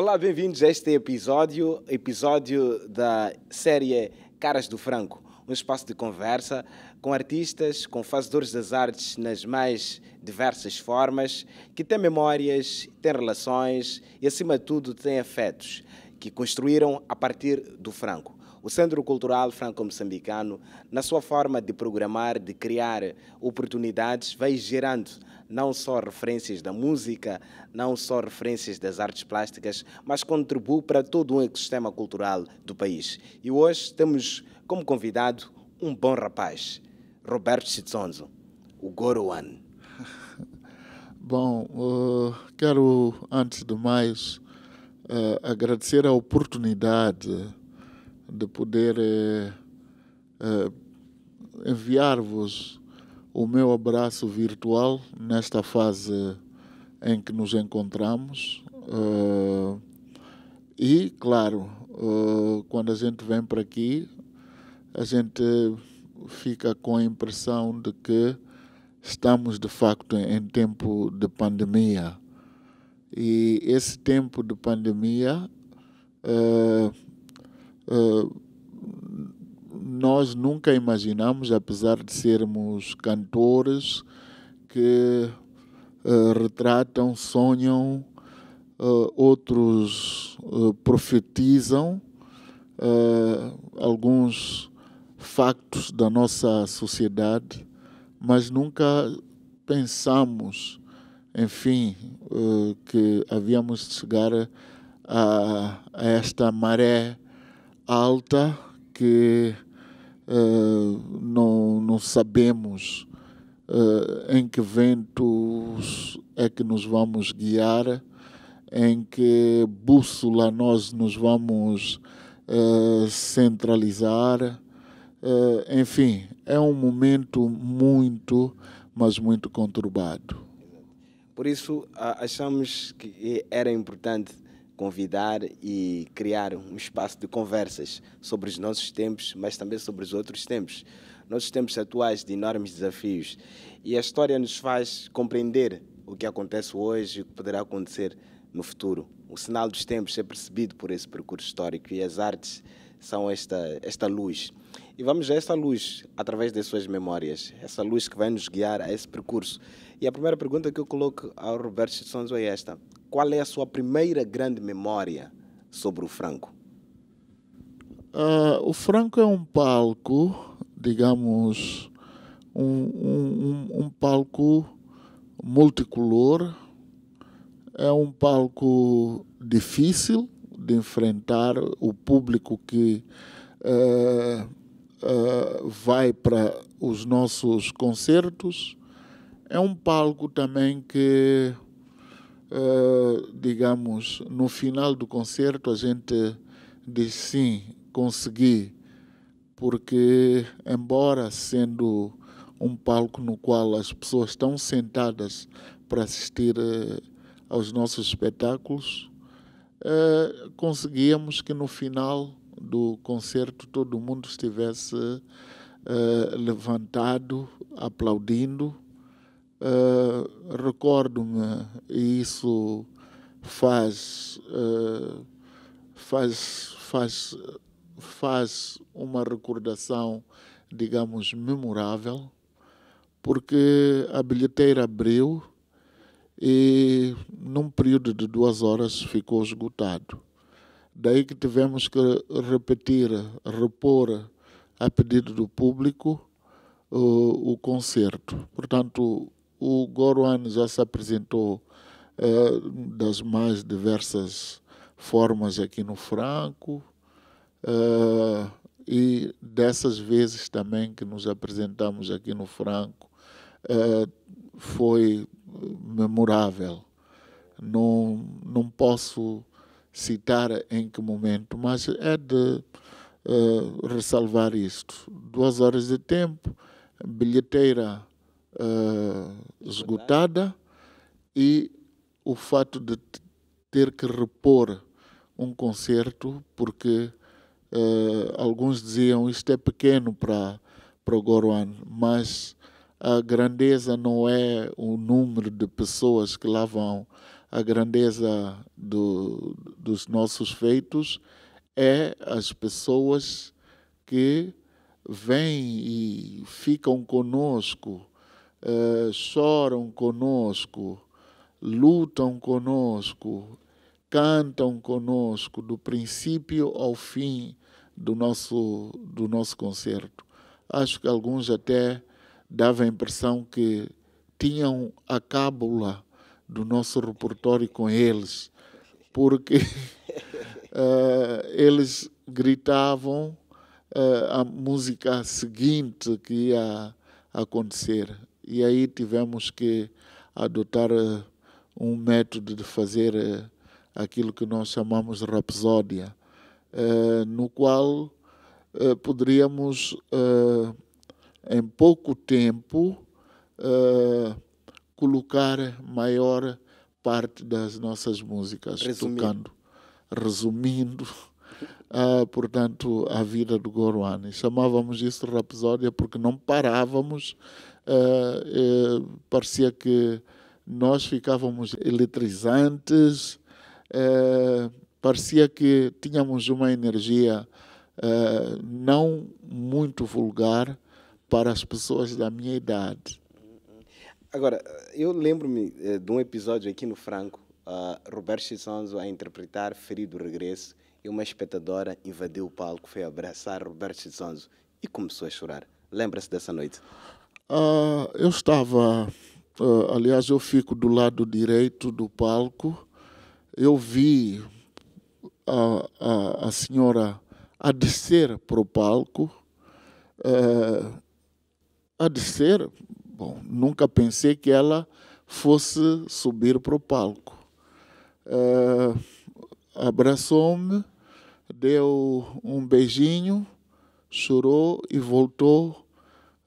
Olá, bem-vindos a este episódio, episódio da série Caras do Franco, um espaço de conversa com artistas, com fazedores das artes nas mais diversas formas, que têm memórias, têm relações e, acima de tudo, têm afetos, que construíram a partir do Franco. O Centro Cultural Franco-Moçambicano, na sua forma de programar, de criar oportunidades, vai gerando não só referências da música, não só referências das artes plásticas, mas contribui para todo um ecossistema cultural do país. E hoje temos como convidado um bom rapaz, Roberto Chitsonzo, o Goruan. Bom, uh, quero, antes de mais, uh, agradecer a oportunidade de poder eh, eh, enviar-vos o meu abraço virtual nesta fase em que nos encontramos. Uh, e, claro, uh, quando a gente vem para aqui, a gente fica com a impressão de que estamos de facto em tempo de pandemia. E esse tempo de pandemia. Uh, ah, nós nunca imaginamos, apesar de sermos cantores, que ah, retratam, sonham, ah, outros profetizam alguns factos da nossa sociedade, mas nunca pensamos, enfim, que havíamos de chegar a, a esta maré alta que uh, não, não sabemos uh, em que ventos é que nos vamos guiar, em que bússola nós nos vamos uh, centralizar. enfim, é um momento muito, mas muito conturbado. Por isso, achamos que era importante convidar e criar um espaço de conversas sobre os nossos tempos, mas também sobre os outros tempos. Nossos tempos atuais de enormes desafios. E a história nos faz compreender o que acontece hoje e o que poderá acontecer no futuro. O sinal dos tempos é percebido por esse percurso histórico e as artes são esta, esta luz. E vamos a essa luz através das suas memórias, essa luz que vai nos guiar a esse percurso. E a primeira pergunta que eu coloco ao Roberto Sonzo é esta: qual é a sua primeira grande memória sobre o Franco? Uh, o Franco é um palco, digamos, um, um, um, palco multicolor, é um palco difícil de enfrentar o público que uh, uh, vai para os nossos concertos. É um palco também que uh, digamos, no final do concerto a gente diz sim, consegui, porque, embora sendo um palco no qual as pessoas estão sentadas para assistir uh, aos nossos espetáculos, uh, conseguíamos que no final do concerto todo mundo estivesse uh, levantado, aplaudindo Uh, Recordo-me, e isso faz, uh, faz, faz, faz uma recordação, digamos, memorável, porque a bilheteira abriu e, num período de duas horas, ficou esgotado. Daí que tivemos que repetir, repor, a pedido do público, o, o concerto. Portanto, o Goruan já se apresentou eh, das mais diversas formas aqui no Franco eh, e dessas vezes também que nos apresentamos aqui no Franco eh, foi memorável. Não, não posso citar em que momento, mas é de ressalvar isto. Duas horas de tempo, bilheteira uh, esgotada e o fato de ter que repor um concerto, porque uh, alguns diziam isto é pequeno para o Goruan, mas a grandeza não é o número de pessoas que lá vão, a grandeza do, dos nossos feitos é as pessoas que vêm e ficam conosco eh, choram conosco, lutam conosco, cantam conosco do princípio ao fim do nosso, do nosso concerto. Acho que alguns até davam a impressão que tinham a cábula do nosso repertório com eles, porque uh, eles gritavam uh, a música seguinte que ia acontecer. E aí tivemos que adotar eh, um método de fazer eh, aquilo que nós chamamos de rapsódia, eh, no qual poderíamos, em pouco tempo, colocar maior parte das nossas músicas resumindo. tocando, resumindo, ah, portanto, a vida do Goruani Chamávamos isso rapsódia porque não parávamos uh, uh, parecia que nós ficávamos eletrizantes, ah, parecia que tínhamos uma energia ah, não muito vulgar para as pessoas da minha idade. Agora, eu lembro-me eh, de um episódio aqui no Franco, Roberto Chisonzo a interpretar Ferido Regresso, e uma espectadora invadiu o palco, foi abraçar Roberto Chisonzo e começou a chorar. Lembra-se dessa noite? Ah, eu estava, ah, aliás, eu fico do lado direito do palco. Eu vi a, a, a senhora a descer para o palco. Ah, a descer, bom, nunca pensei que ela fosse subir para o palco. Abraçou-me, deu um beijinho, chorou e voltou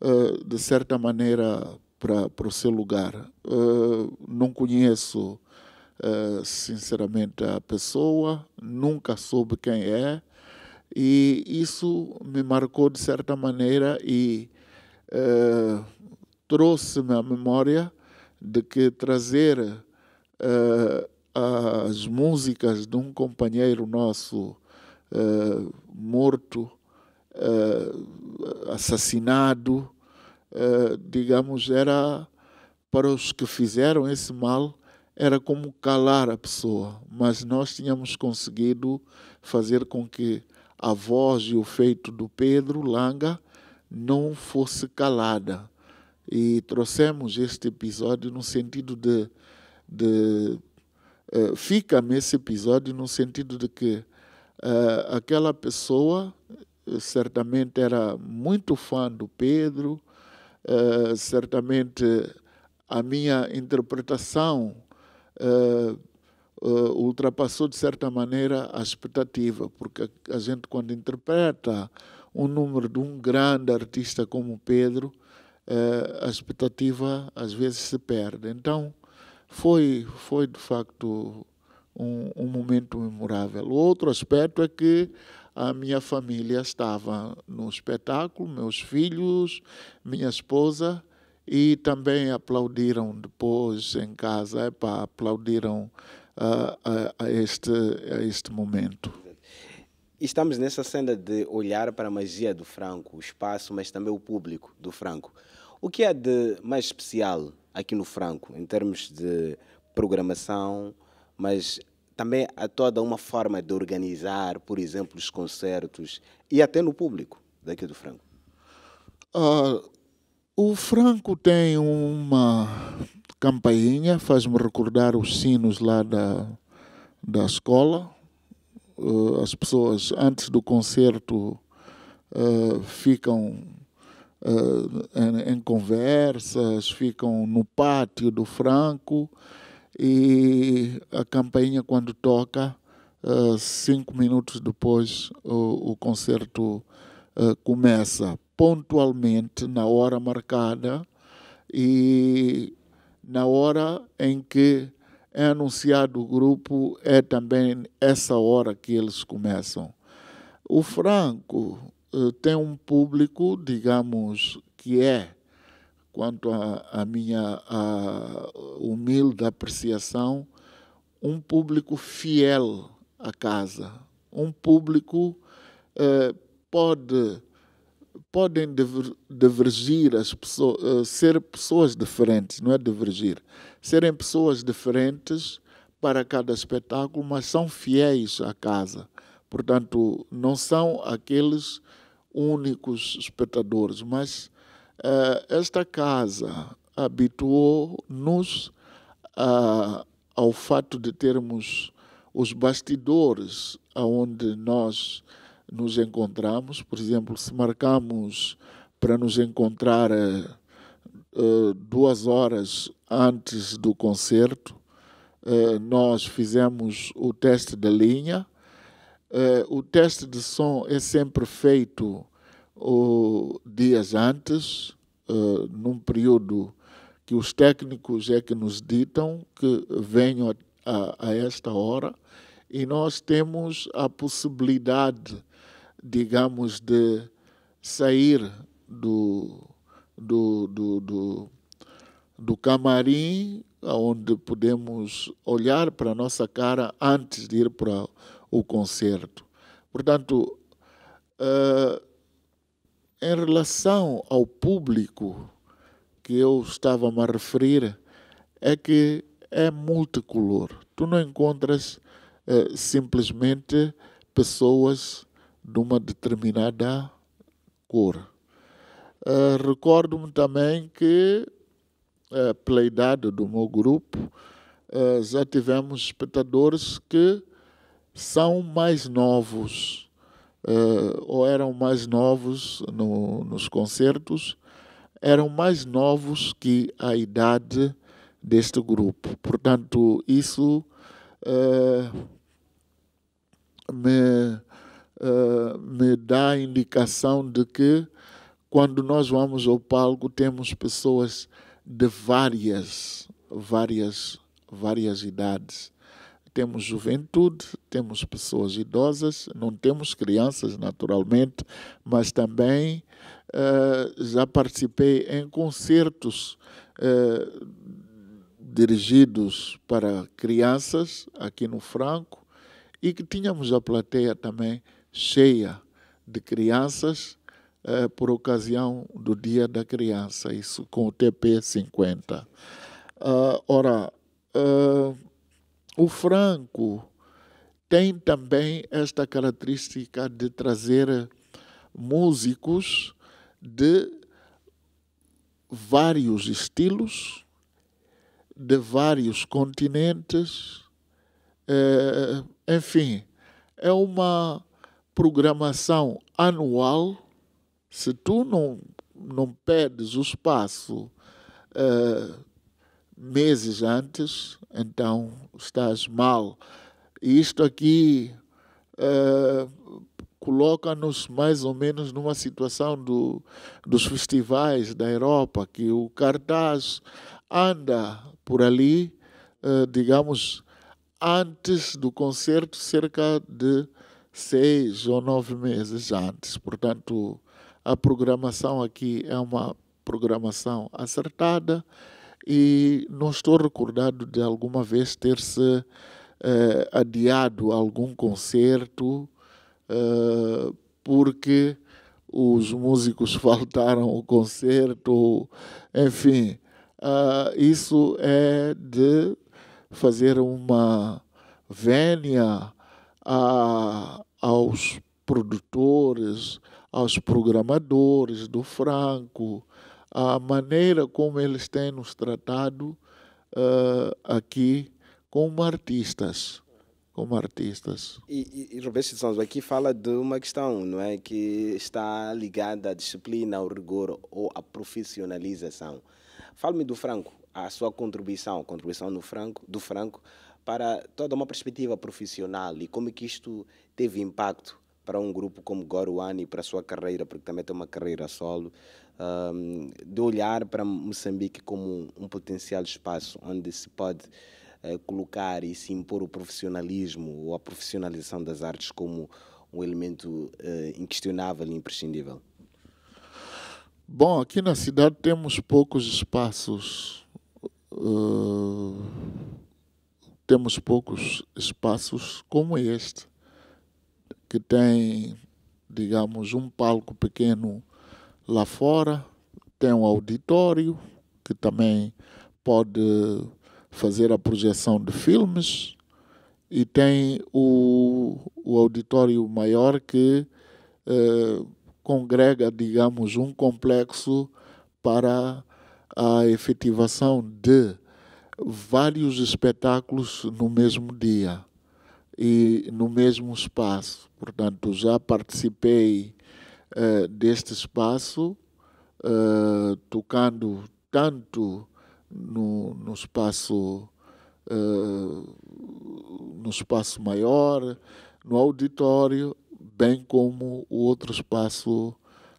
eh, de certa maneira, para o seu lugar. Uh, não conheço, uh, sinceramente, a pessoa, nunca soube quem é, e isso me marcou de certa maneira e trouxe-me a memória de que trazer as músicas de um companheiro nosso morto uh, assassinado, uh, digamos, era para os que fizeram esse mal, era como calar a pessoa, mas nós tínhamos conseguido fazer com que a voz e o feito do Pedro Langa não fosse calada. E trouxemos este episódio no sentido de. de uh, Fica-me esse episódio no sentido de que uh, aquela pessoa eh, certamente era muito fã do Pedro, uh, certamente a minha interpretação uh, uh, ultrapassou de certa maneira a expectativa, porque a, a gente quando interpreta um número de um grande artista como Pedro, a expectativa às vezes se perde. Então foi, foi de facto um, um momento memorável. O outro aspecto é que a minha família estava no espetáculo, meus filhos, minha esposa, e também aplaudiram depois em casa, epa, aplaudiram uh, ah, a, ah, a, este, a este momento. Estamos nessa cena de olhar para a magia do Franco, o espaço, mas também o público do Franco. O que é de mais especial aqui no Franco, em termos de programação, mas também há toda uma forma de organizar, por exemplo, os concertos e até no público daqui do Franco? Uh, o Franco tem uma campainha, faz-me recordar os sinos lá da, da escola. Uh, as pessoas, antes do concerto, uh, ficam em, em conversas, ficam no pátio do Franco e a campainha quando toca uh, cinco minutos depois o, o concerto uh, começa pontualmente na hora marcada e na hora em que é anunciado o grupo é também essa hora que eles começam o Franco uh, tem um público digamos que é quanto à minha a, humilde apreciação, um público fiel à casa, um público eh, pode podem divergir as pessoas, eh, ser pessoas diferentes, não é divergir, serem pessoas diferentes para cada espetáculo, mas são fiéis à casa. Portanto, não são aqueles únicos espectadores, mas uh, esta casa habituou-nos a, ao fato de termos os bastidores aonde nós nos encontramos, por exemplo, se marcamos para nos encontrar uh, duas horas antes do concerto, uh, nós fizemos o teste da linha. Uh, o teste de som é sempre feito dias antes, num período que os técnicos é que nos ditam que venham a, a esta hora e nós temos a possibilidade, digamos, de sair do, do, do, do, do camarim, onde podemos olhar para a nossa cara antes de ir para o concerto. Portanto, uh, em relação ao público, que eu estava-me a referir é que é multicolor. Tu não encontras eh, simplesmente pessoas de uma determinada cor. Eh, recordo-me também que, eh, pela idade do meu grupo, eh, já tivemos espectadores que são mais novos, ou eram mais novos no, nos concertos, eram mais novos que a idade deste grupo. Portanto, isso eh, me, eh, me dá a indicação de que quando nós vamos ao palco temos pessoas de várias, várias, várias idades. Temos juventude, temos pessoas idosas, não temos crianças naturalmente, mas também eh, já participei em concertos eh, dirigidos para crianças aqui no Franco e que tínhamos a plateia também cheia de crianças eh, por ocasião do Dia da Criança, isso com o TP50. ora, o Franco tem também esta característica de trazer músicos de vários estilos, de vários continentes, é, enfim, é uma programação anual. Se tu não, não pedes o espaço é, meses antes, então estás mal. isto aqui é, coloca-nos mais ou menos numa situação do, dos festivais da Europa, que o cartaz anda por ali, eh, digamos, antes do concerto, cerca de seis ou nove meses antes. Portanto, a programação aqui é uma programação acertada e não estou recordado de alguma vez ter se eh, adiado algum concerto ah, porque os músicos faltaram o concerto, enfim, uh, isso é de fazer uma vênia a, aos produtores, aos programadores do Franco, a maneira como eles têm nos tratado uh, aqui como artistas como artistas. E, e, e Roberto Santos aqui fala de uma questão, não é, que está ligada à disciplina, ao rigor ou à profissionalização. Fale-me do Franco, a sua contribuição, a contribuição do Franco, do Franco para toda uma perspectiva profissional e como é que isto teve impacto para um grupo como Goruani, para a sua carreira, porque também tem uma carreira solo, um, de olhar para Moçambique como um, um potencial espaço onde se pode colocar e se impor o profissionalismo ou a profissionalização das artes como um elemento eh, inquestionável e imprescindível? Bom, aqui na cidade temos poucos espaços. Uh, temos poucos espaços como este, que tem, digamos, um palco pequeno lá fora, tem um auditório que também pode fazer a projeção de filmes e tem o, o auditório maior que eh, congrega, digamos, um complexo para a efetivação de vários espetáculos no mesmo dia e no mesmo espaço. Portanto, já participei eh, deste espaço, eh, tocando tanto no, no espaço uh, no espaço maior, no auditório, bem como o outro espaço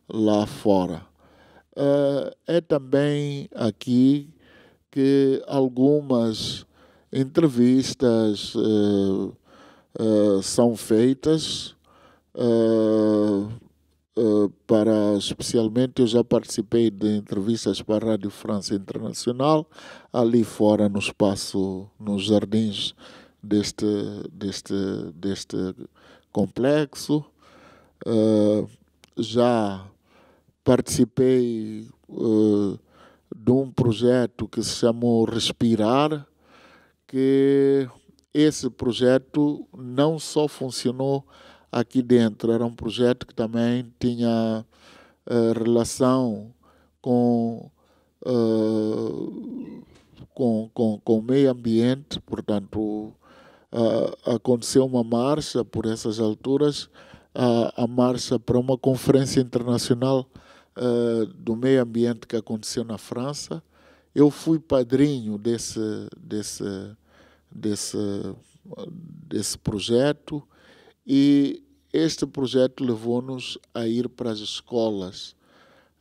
lá fora. Uh, é também aqui que algumas entrevistas uh, são feitas. Uh, eh, para especialmente eu já participei de entrevistas para a Rádio França Internacional ali fora no espaço nos jardins deste deste deste complexo uh, já participei uh, de um projeto que se chamou Respirar que esse projeto não só funcionou aqui dentro. Era um projeto que também tinha uh, relação com, uh, com, com, com o meio ambiente, portanto, uh, aconteceu uma marcha por essas alturas a marcha para uma conferência internacional do meio ambiente que aconteceu na França. Eu fui padrinho desse, desse, desse, desse projeto e este projeto levou-nos a ir para as escolas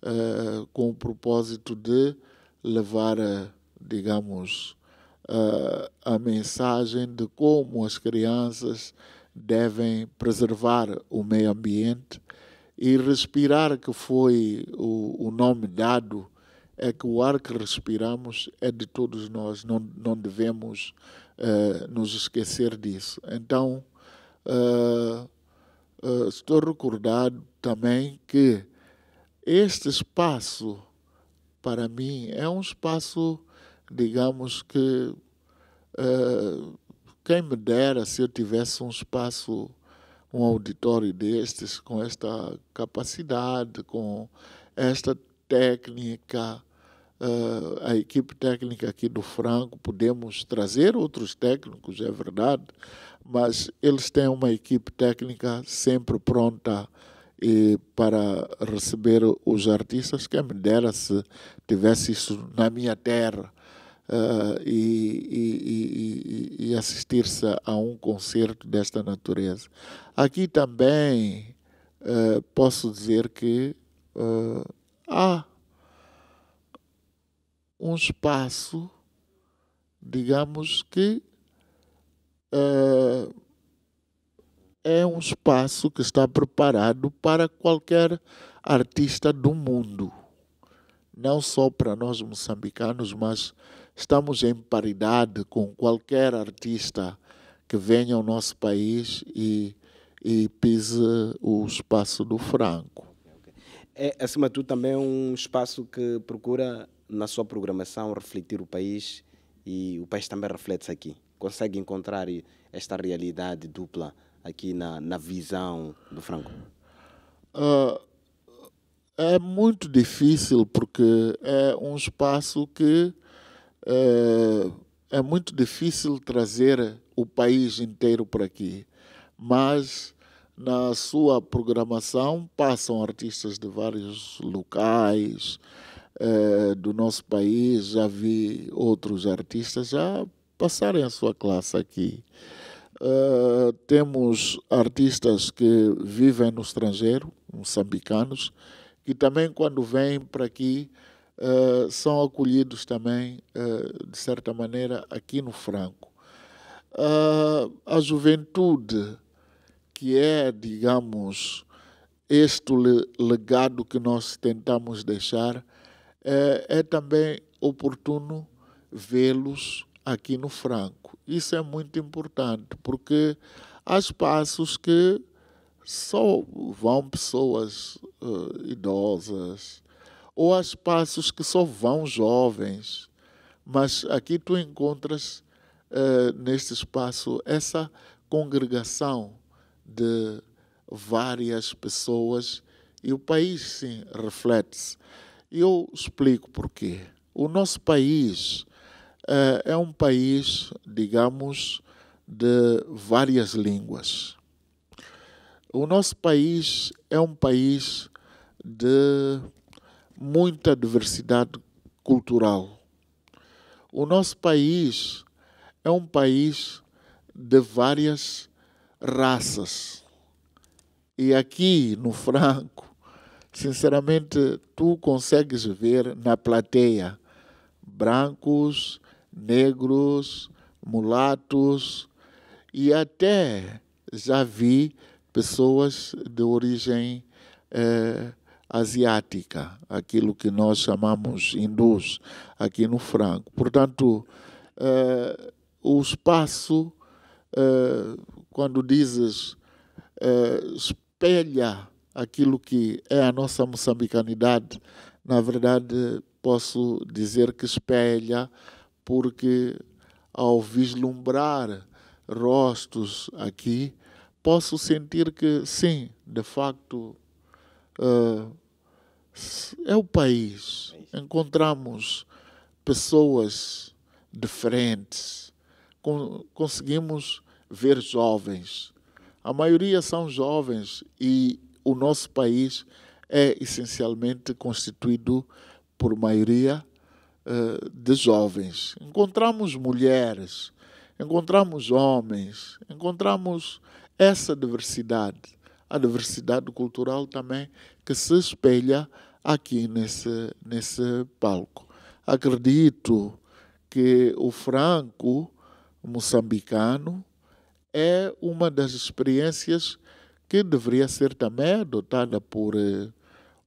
uh, com o propósito de levar, a, eh, digamos, uh, a mensagem de como as crianças devem preservar o meio ambiente e respirar, que foi o, o nome dado, é que o ar que respiramos é de todos nós, não, não devemos uh, nos esquecer disso. Então, Uh, uh, estou recordado também que este espaço, para mim, é um espaço, digamos que, uh, quem me dera se eu tivesse um espaço, um auditório destes, com esta capacidade, com esta técnica. Uh, a equipe técnica aqui do Franco, podemos trazer outros técnicos, é verdade, mas eles têm uma equipe técnica sempre pronta e para receber os artistas. Quem me dera se tivesse isso na minha terra uh, e, e, e, e assistir-se a um concerto desta natureza. Aqui também uh, posso dizer que uh, há um espaço, digamos que ah, é um espaço que está preparado para qualquer artista do mundo. Não só para nós moçambicanos, mas estamos em paridade com qualquer artista que venha ao nosso país e, e pise o espaço do Franco. É, acima de tudo, também é um espaço que procura, na sua programação, refletir o país e o país também reflete aqui consegue encontrar esta realidade dupla aqui na, na visão do Franco? Uh, é muito difícil porque é um espaço que eh, é muito difícil trazer o país inteiro para aqui, mas na sua programação passam artistas de vários locais eh, do nosso país. Já vi outros artistas já passarem a sua classe aqui. Uh, temos artistas que vivem no estrangeiro, moçambicanos, que também quando vêm para aqui uh, são acolhidos também, uh, de certa maneira, aqui no Franco. a juventude, que é, digamos, este legado que nós tentamos deixar, é, é também oportuno vê-los aqui no Franco. Isso é muito importante, porque há espaços que só vão pessoas uh, idosas, ou há espaços que só vão jovens. Mas aqui tu encontras uh, neste espaço essa congregação de várias pessoas e o país sim reflete-se. Eu explico porquê. O nosso país eh, é um país, digamos, de várias línguas. O nosso país é um país de muita diversidade cultural. O nosso país é um país de várias raças. E aqui no Franco, sinceramente, tu consegues ver na plateia brancos, negros, mulatos e até já vi pessoas de origem eh, asiática, aquilo que nós chamamos hindus aqui no Franco. Portanto, eh, o espaço, eh, quando dizes eh, espelha aquilo que é a nossa moçambicanidade, na verdade posso dizer que espelha porque ao vislumbrar rostos aqui, posso sentir que sim, de facto, uh, é o país. Encontramos pessoas diferentes, Con conseguimos ver jovens. A maioria são jovens e o nosso país é essencialmente constituído por maioria eh, de jovens. Encontramos mulheres, encontramos homens, encontramos essa diversidade, a diversidade cultural também que se espelha aqui nesse, nesse palco. Acredito que o franco moçambicano é uma das experiências que deveria ser também adotada por eh,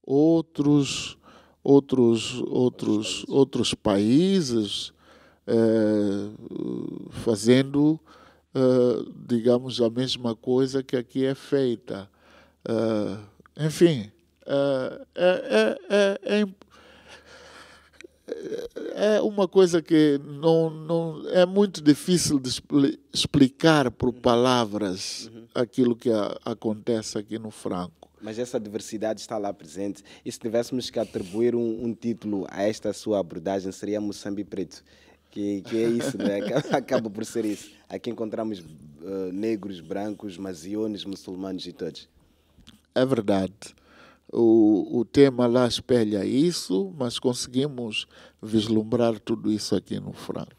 outros outros, outros, outros países eh, fazendo, eh, digamos, a mesma coisa que aqui é feita. Eh, enfim, é, é, é, é é, é uma coisa que não, não é muito difícil de explicar por uhum. palavras uhum. aquilo que a, acontece aqui no Franco. Mas essa diversidade está lá presente. E se tivéssemos que atribuir um, um título a esta sua abordagem, seria Moçambique Preto. Que, que é isso, né? acaba por ser isso. Aqui encontramos uh, negros, brancos, maziones, muçulmanos e todos. É verdade. O, o tema lá espelha isso, mas conseguimos vislumbrar tudo isso aqui no Franco.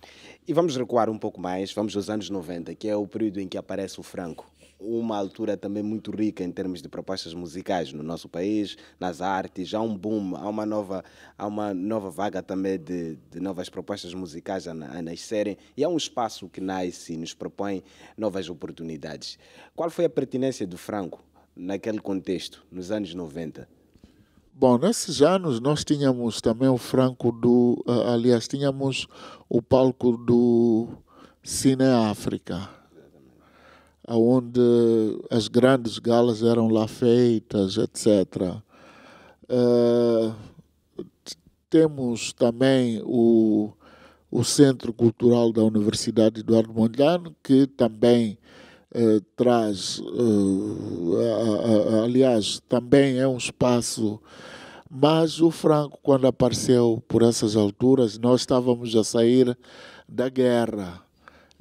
E vamos recuar um pouco mais, vamos aos anos 90, que é o período em que aparece o Franco uma altura também muito rica em termos de propostas musicais no nosso país, nas artes, há um boom, há uma nova, há uma nova vaga também de, de novas propostas musicais a, a, nascerem e há um espaço que nasce e nos propõe novas oportunidades. Qual foi a pertinência do Franco naquele contexto, nos anos 90? Bom, nesses anos nós tínhamos também o Franco do. aliás, tínhamos o palco do Cine África, onde as grandes galas eram lá feitas, etc. Uh, eh, temos também o, o Centro Cultural da Universidade Eduardo Mondlane, que também eh, traz, eh, aliás, também é um espaço. Mas o Franco, quando apareceu por essas alturas, nós estávamos a sair da guerra.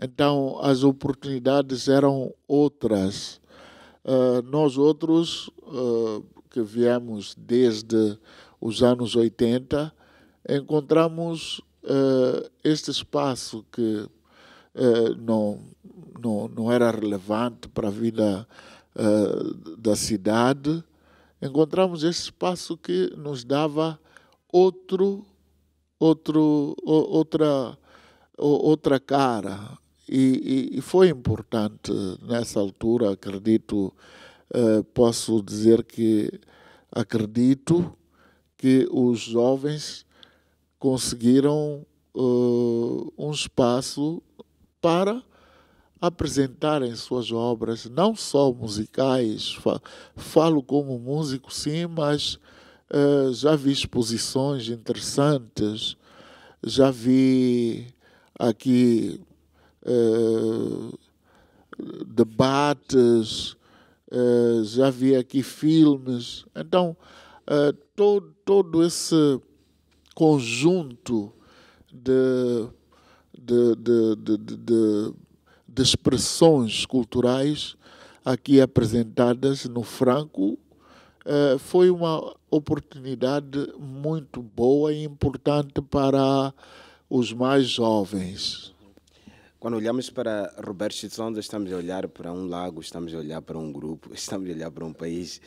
Então as oportunidades eram outras. Uh, nós outros, uh, que viemos desde os anos 80, encontramos uh, este espaço que não não, não era relevante para a vida uh, da cidade, encontramos esse espaço que nos dava outro, outro, outra, outra cara. E, e, e foi importante nessa altura, acredito, eh, posso dizer que acredito que os jovens conseguiram eh, um espaço para apresentarem suas obras, não só musicais, falo como músico sim, mas uh, já vi exposições interessantes, já vi aqui uh, debates, uh, já vi aqui filmes. Então, todo, todo esse conjunto de, de, de, de de expressões culturais aqui apresentadas no Franco eh, foi uma oportunidade muito boa e importante para os mais jovens. Quando olhamos para Roberto Chitzonda, estamos a olhar para um lago, estamos a olhar para um grupo, estamos a olhar para um país.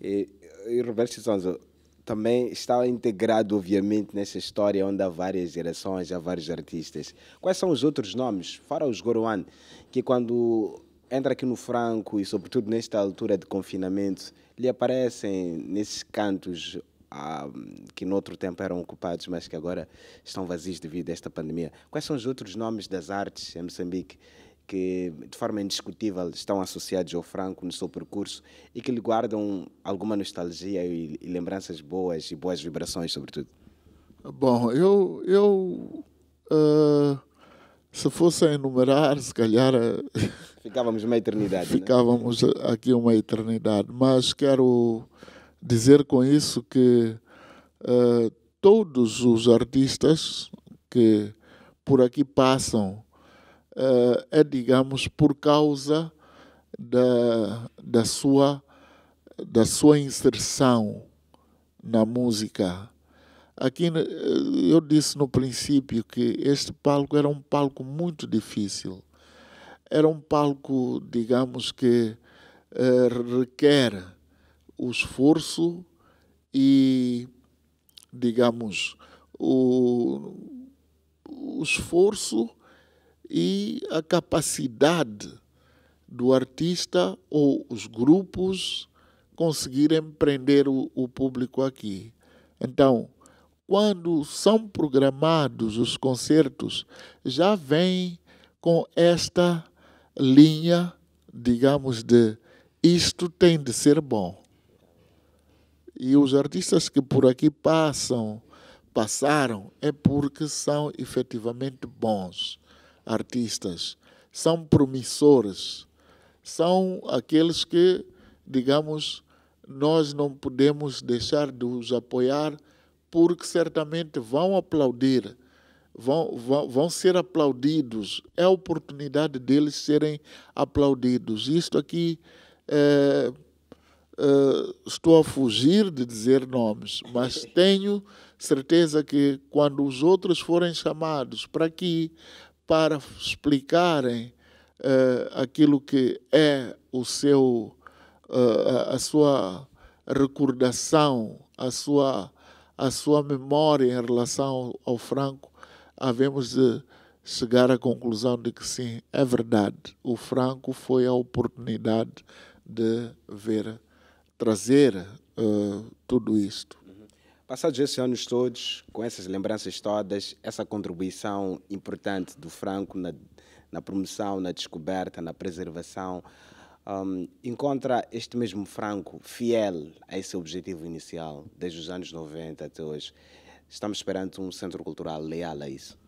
E, e Roberto Chitzonda, também está integrado, obviamente, nessa história onde há várias gerações, há vários artistas. Quais são os outros nomes, fora os Goruan, que quando entra aqui no Franco e, sobretudo, nesta altura de confinamento, lhe aparecem nesses cantos ah, que no outro tempo eram ocupados, mas que agora estão vazios devido a esta pandemia? Quais são os outros nomes das artes em Moçambique que de forma indiscutível estão associados ao Franco no seu percurso e que lhe guardam alguma nostalgia e, e lembranças boas e boas vibrações, sobretudo? Bom, eu, eu uh, se fosse a enumerar, se calhar. Eh, ficávamos uma eternidade. Né? Ficávamos né? aqui uma eternidade, mas quero dizer com isso que uh, todos os artistas que por aqui passam eh, é, digamos, por causa da, da, sua, da sua inserção na música. Aqui eh, eu disse no princípio que este palco era um palco muito difícil. Era um palco, digamos que eh, requer o esforço e, digamos, o, o esforço e a capacidade do artista ou os grupos conseguirem prender o, o público aqui. Então, quando são programados os concertos, já vem com esta linha, digamos, de isto tem de ser bom. E os artistas que por aqui passam, passaram, é porque são efetivamente bons artistas, são promissores, são aqueles que, digamos, nós não podemos deixar de os apoiar, porque certamente vão aplaudir, vão, vão, vão ser aplaudidos. É a oportunidade deles serem aplaudidos. Isto aqui, é, é, estou a fugir de dizer nomes, mas tenho certeza que quando os outros forem chamados para aqui, para explicarem uh, aquilo que é o seu, uh, a sua recordação, a sua, a sua memória em relação ao Franco, havemos de chegar à conclusão de que sim, é verdade. O Franco foi a oportunidade de ver, trazer uh, tudo isto. Passados esses anos todos, com essas lembranças todas, essa contribuição importante do Franco na, na promoção, na descoberta, na preservação, um, encontra este mesmo Franco fiel a esse objetivo inicial, desde os anos 90 até hoje. Estamos perante um centro cultural leal a isso.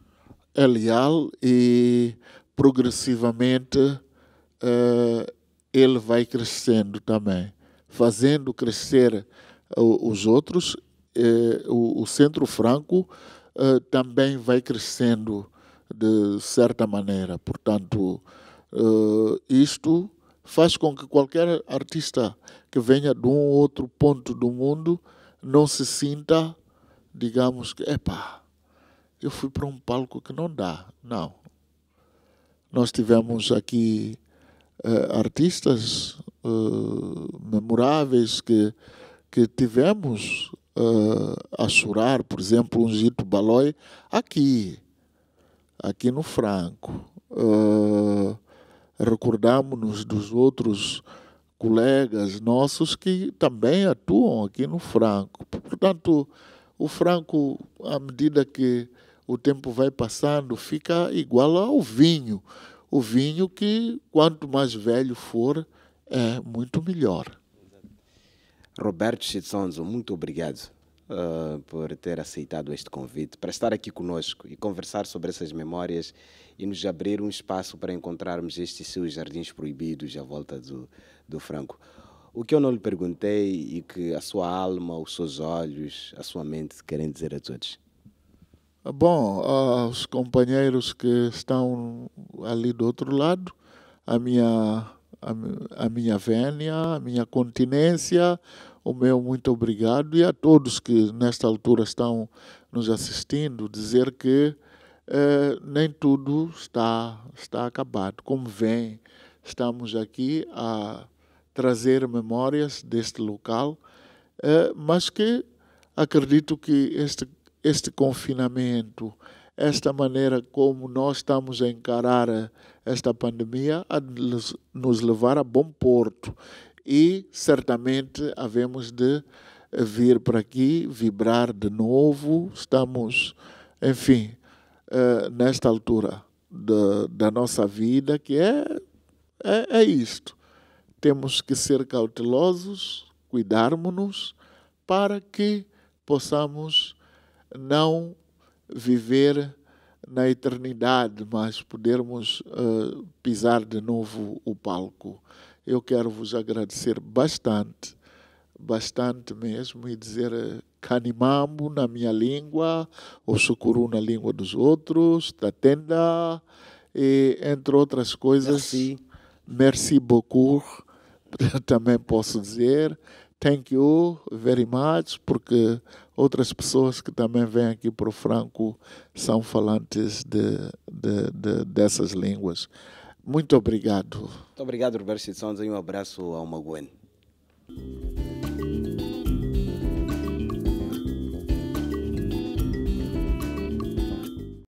É leal e progressivamente uh, ele vai crescendo também, fazendo crescer os outros eh, o, o, centro franco eh, também vai crescendo de certa maneira. Portanto, eh, isto faz com que qualquer artista que venha de um outro ponto do mundo não se sinta, digamos que, epá, eu fui para um palco que não dá. Não. Nós tivemos aqui eh, artistas eh, memoráveis que, que tivemos uh, ah, Assurar, por exemplo, um zito Balói, aqui, aqui no Franco. Uh, Recordamos-nos dos outros colegas nossos que também atuam aqui no Franco. Portanto, o Franco, à medida que o tempo vai passando, fica igual ao vinho. O vinho que, quanto mais velho for, é muito melhor. Roberto Chitsonzo, muito obrigado uh, por ter aceitado este convite, para estar aqui conosco e conversar sobre essas memórias e nos abrir um espaço para encontrarmos estes seus jardins proibidos à volta do, do Franco. O que eu não lhe perguntei e que a sua alma, os seus olhos, a sua mente querem dizer a todos? Ah, bom, aos companheiros que estão ali do outro lado, a minha a, a minha vênia, a minha continência, o meu muito obrigado e a todos que nesta altura estão nos assistindo, dizer que eh, nem tudo está, está acabado. Como vem, estamos aqui a trazer memórias deste local, eh, mas que acredito que este, este confinamento, esta maneira como nós estamos a encarar eh, esta pandemia a nos levar a bom porto e certamente havemos de eh, vir para aqui, vibrar de novo. Estamos, enfim, eh, nesta altura da, da nossa vida, que é, é, é isto. Temos que ser cautelosos, cuidarmos-nos, para que possamos não viver na eternidade, mas podermos uh, pisar de novo o palco. Eu quero vos agradecer bastante, bastante mesmo, e dizer Canimambo eh, na minha língua, o Sucuru na língua dos outros, tenda, e entre outras coisas. Merci. Merci beaucoup, também posso dizer. Thank you very much, porque outras pessoas que também vêm aqui para o Franco são falantes de, de, de, dessas línguas. Muito obrigado. Muito obrigado, Roberto e Um abraço ao Maguen.